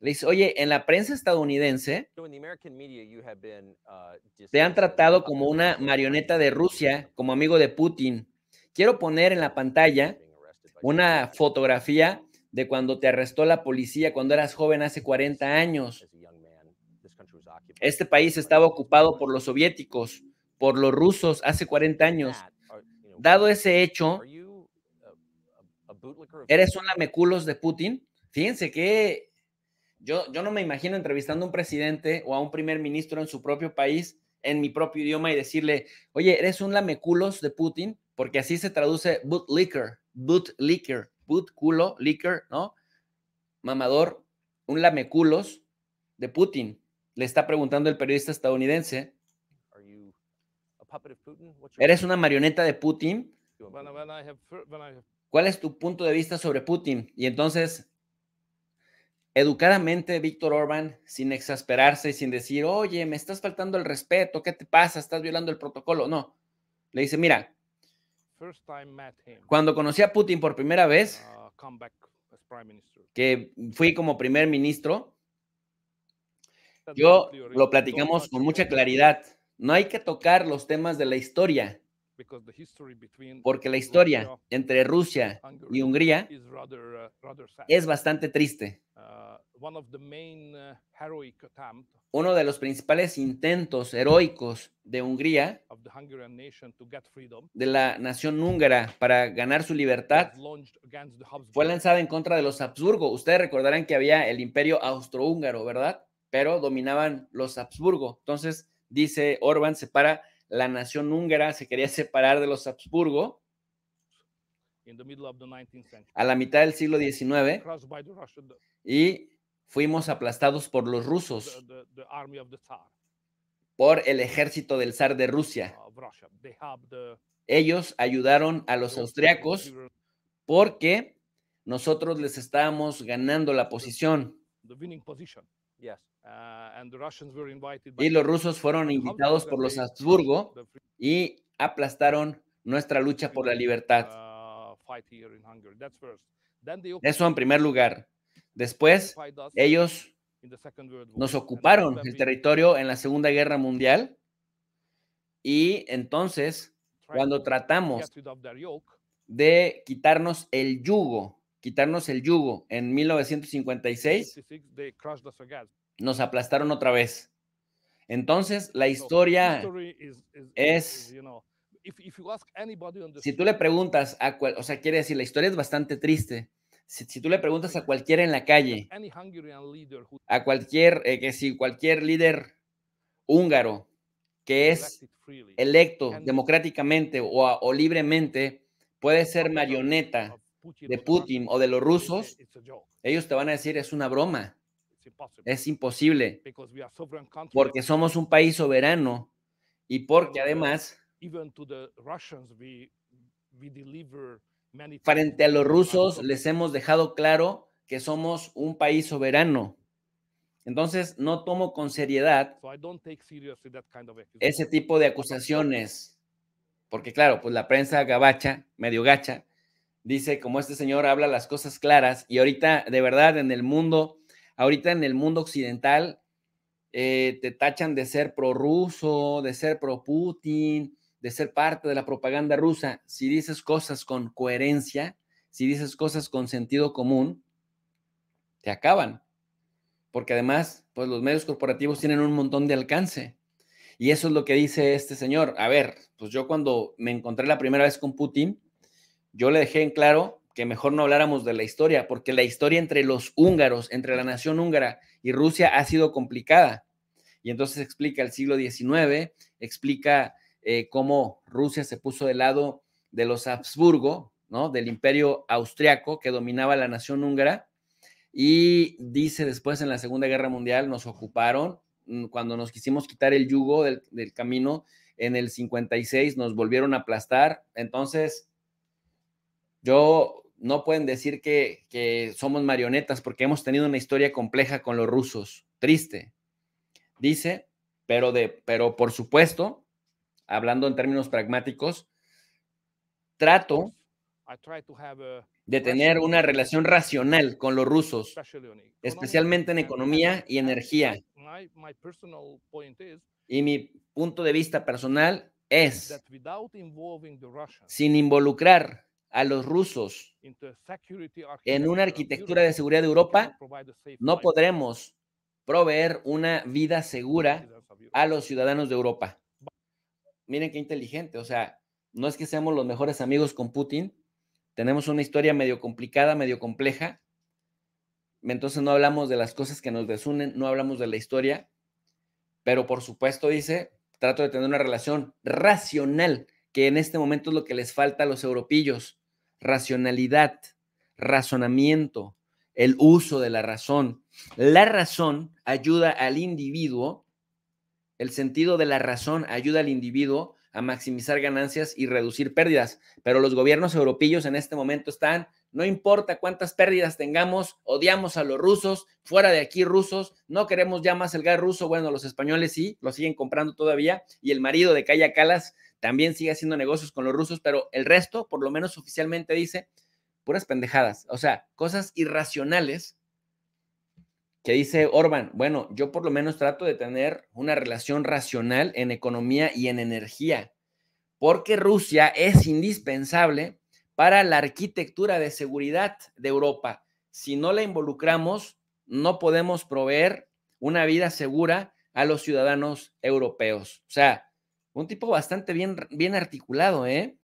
Le dice, oye, en la prensa estadounidense uh, te han tratado como una marioneta de Rusia, como amigo de Putin. Quiero poner en la pantalla una fotografía de cuando te arrestó la policía cuando eras joven hace 40 años. Este país estaba ocupado por los soviéticos, por los rusos hace 40 años. Dado ese hecho, ¿eres un lameculos de Putin? Fíjense que yo, no me imagino entrevistando a un presidente o a un primer ministro en su propio país, en mi propio idioma, y decirle, oye, eres un lameculos de Putin, porque así se traduce bootlicker, bootlicker, boot culo, liquor, ¿no? Mamador, un lameculos de Putin. Le está preguntando el periodista estadounidense. ¿Eres una marioneta de Putin? ¿Cuál es tu punto de vista sobre Putin? Y entonces educadamente Víctor Orban, sin exasperarse y sin decir, oye, me estás faltando el respeto, ¿qué te pasa? ¿Estás violando el protocolo? No. Le dice, mira, cuando conocí a Putin por primera vez, ah, que fui como primer ministro, yo lo platicamos con mucha claridad. No hay que tocar los temas de la historia porque la historia entre Rusia y Hungría uh, es bastante triste. Uh, uh, Uno de los principales intentos heroicos de Hungría, de la nación húngara para ganar su libertad, fue lanzada en contra de los Habsburgo. Ustedes recordarán que había el imperio austrohúngaro, ¿verdad? Pero dominaban los Habsburgo. Entonces, dice Orban, se para la nación húngara se quería separar de los Habsburgo a la mitad del siglo XIX y fuimos aplastados por los rusos, por el ejército del zar de Rusia. Ellos ayudaron a los austriacos porque nosotros les estábamos ganando la posición. Uh, y los rusos fueron invitados por los Habsburgo y aplastaron nuestra lucha por la libertad. Uh, Eso en primer lugar. Después, ellos nos ocuparon el territorio en la Segunda Guerra Mundial y entonces, cuando tratamos de quitarnos el yugo quitarnos el yugo en 1956, nos aplastaron otra vez. Entonces, la historia es... Si tú le preguntas a cual, o sea, quiere decir, la historia es bastante triste. Si, tú le preguntas a cualquiera en la calle, a cualquier, eh, que si cualquier líder húngaro que es electo democráticamente o libremente puede ser marioneta de Putin o de los rusos, e, ellos te van a decir es una broma, es imposible, porque somos un país soberano y porque además, frente a los rusos, les hemos dejado claro que somos un país soberano. Entonces, no tomo con seriedad ese tipo de acusaciones, porque claro, pues la prensa gabacha, medio gacha, dice, como este señor habla las cosas claras y ahorita, de verdad, en el mundo, ahorita en el mundo occidental, eh, te tachan de ser prorruso, de ser pro Putin, de ser parte de la propaganda rusa. Si dices cosas con coherencia, si dices cosas con sentido común, te acaban. Porque además, pues los medios corporativos tienen un montón de alcance. Y eso es lo que dice este señor. A ver, pues yo cuando me encontré la primera vez con Putin, yo le dejé en claro que mejor no habláramos de la historia, porque la historia entre los húngaros, entre la nación húngara y Rusia ha sido complicada. Y entonces explica el siglo XIX, explica eh, cómo Rusia se puso de lado de los Habsburgo, ¿no? del imperio austriaco que dominaba la nación húngara. Y dice después en la Segunda Guerra Mundial nos ocuparon, mm, cuando nos quisimos quitar el yugo del, del camino, en el 56 nos volvieron a aplastar. Entonces, yo no pueden decir que, que somos marionetas porque hemos tenido una historia compleja con los rusos, triste, dice, pero, de, pero por supuesto, hablando en términos pragmáticos, trato de tener una relación racional con los rusos, especialmente en economía y energía. Y mi punto de vista personal es, sin involucrar a los rusos en una arquitectura de seguridad de Europa, no podremos proveer una vida segura a los ciudadanos de Europa. Miren qué inteligente, o sea, no es que seamos los mejores amigos con Putin, tenemos una historia medio complicada, medio compleja, entonces no hablamos de las cosas que nos desunen, no hablamos de la historia, pero por supuesto dice, trato de tener una relación racional, que en este momento es lo que les falta a los europillos racionalidad, razonamiento, el uso de la razón. La razón ayuda al individuo, el sentido de la razón ayuda al individuo a maximizar ganancias y reducir pérdidas, pero los gobiernos europeos en este momento están no importa cuántas pérdidas tengamos, odiamos a los rusos, fuera de aquí rusos, no queremos ya más el gas ruso. Bueno, los españoles sí, lo siguen comprando todavía. Y el marido de Calla Calas también sigue haciendo negocios con los rusos, pero el resto, por lo menos oficialmente, dice puras pendejadas. O sea, cosas irracionales que dice Orban, bueno, yo por lo menos trato de tener una relación racional en economía y en energía, porque Rusia es indispensable para la arquitectura de seguridad de Europa. Si no la involucramos, no podemos proveer una vida segura a los ciudadanos europeos. O sea, un tipo bastante bien, bien articulado, ¿eh?